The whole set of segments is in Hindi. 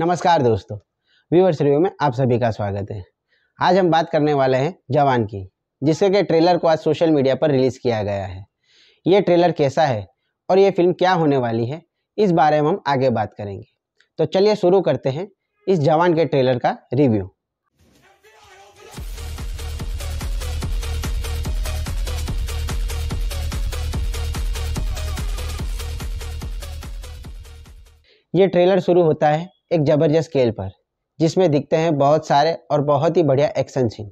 नमस्कार दोस्तों व्यूवर्स रिव्यू में आप सभी का स्वागत है आज हम बात करने वाले हैं जवान की जिसके के ट्रेलर को आज सोशल मीडिया पर रिलीज़ किया गया है ये ट्रेलर कैसा है और ये फिल्म क्या होने वाली है इस बारे में हम आगे बात करेंगे तो चलिए शुरू करते हैं इस जवान के ट्रेलर का रिव्यू ये ट्रेलर शुरू होता है एक ज़बरदस्त स्केल पर जिसमें दिखते हैं बहुत सारे और बहुत ही बढ़िया एक्शन सीन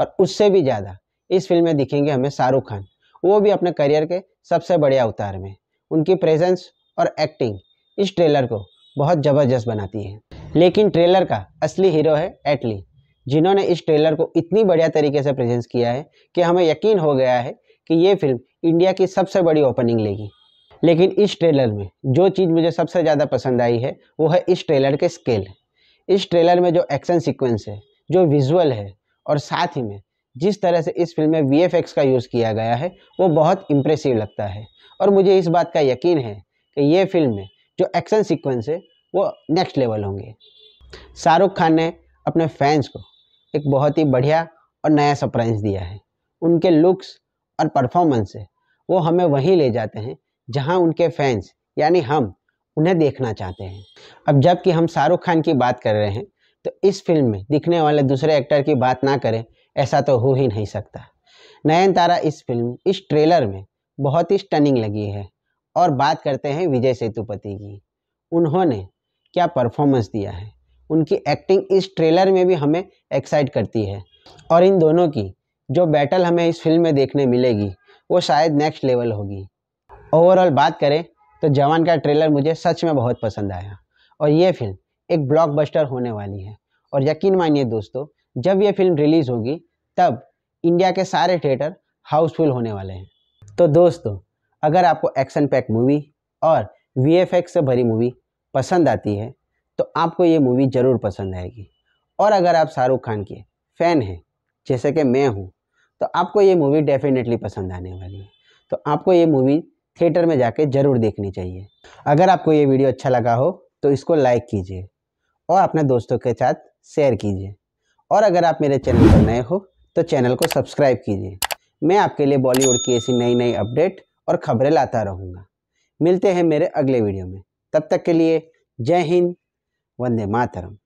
और उससे भी ज़्यादा इस फिल्म में दिखेंगे हमें शाहरुख खान वो भी अपने करियर के सबसे बढ़िया अवतार में उनकी प्रेजेंस और एक्टिंग इस ट्रेलर को बहुत ज़बरदस्त बनाती है लेकिन ट्रेलर का असली हीरो है एटली जिन्होंने इस ट्रेलर को इतनी बढ़िया तरीके से प्रेजेंस किया है कि हमें यकीन हो गया है कि ये फिल्म इंडिया की सबसे बड़ी ओपनिंग लेगी लेकिन इस ट्रेलर में जो चीज़ मुझे सबसे ज़्यादा पसंद आई है वो है इस ट्रेलर के स्केल इस ट्रेलर में जो एक्शन सीक्वेंस है जो विजुअल है और साथ ही में जिस तरह से इस फिल्म में वी का यूज़ किया गया है वो बहुत इम्प्रेसिव लगता है और मुझे इस बात का यकीन है कि ये फिल्म में जो एक्शन सीक्वेंस है वो नेक्स्ट लेवल होंगे शाहरुख खान ने अपने फैंस को एक बहुत ही बढ़िया और नया सरप्राइज दिया है उनके लुक्स और परफॉर्मेंस से वो हमें वहीं ले जाते हैं जहां उनके फैंस यानी हम उन्हें देखना चाहते हैं अब जबकि हम शाहरुख खान की बात कर रहे हैं तो इस फिल्म में दिखने वाले दूसरे एक्टर की बात ना करें ऐसा तो हो ही नहीं सकता नयन तारा इस फिल्म इस ट्रेलर में बहुत ही स्टनिंग लगी है और बात करते हैं विजय सेतुपति की उन्होंने क्या परफॉर्मेंस दिया है उनकी एक्टिंग इस ट्रेलर में भी हमें एक्साइट करती है और इन दोनों की जो बैटल हमें इस फिल्म में देखने मिलेगी वो शायद नेक्स्ट लेवल होगी ओवरऑल बात करें तो जवान का ट्रेलर मुझे सच में बहुत पसंद आया और ये फिल्म एक ब्लॉकबस्टर होने वाली है और यकीन मानिए दोस्तों जब ये फिल्म रिलीज़ होगी तब इंडिया के सारे थिएटर हाउसफुल होने वाले हैं तो दोस्तों अगर आपको एक्शन पैक मूवी और वी से भरी मूवी पसंद आती है तो आपको ये मूवी ज़रूर पसंद आएगी और अगर आप शाहरुख खान के फ़ैन हैं जैसे कि मैं हूँ तो आपको ये मूवी डेफिनेटली पसंद आने वाली है तो आपको ये मूवी थिएटर में जाके ज़रूर देखनी चाहिए अगर आपको ये वीडियो अच्छा लगा हो तो इसको लाइक कीजिए और अपने दोस्तों के साथ शेयर कीजिए और अगर आप मेरे चैनल पर नए हो तो चैनल को सब्सक्राइब कीजिए मैं आपके लिए बॉलीवुड की ऐसी नई नई अपडेट और खबरें लाता रहूँगा मिलते हैं मेरे अगले वीडियो में तब तक के लिए जय हिंद वंदे मातरम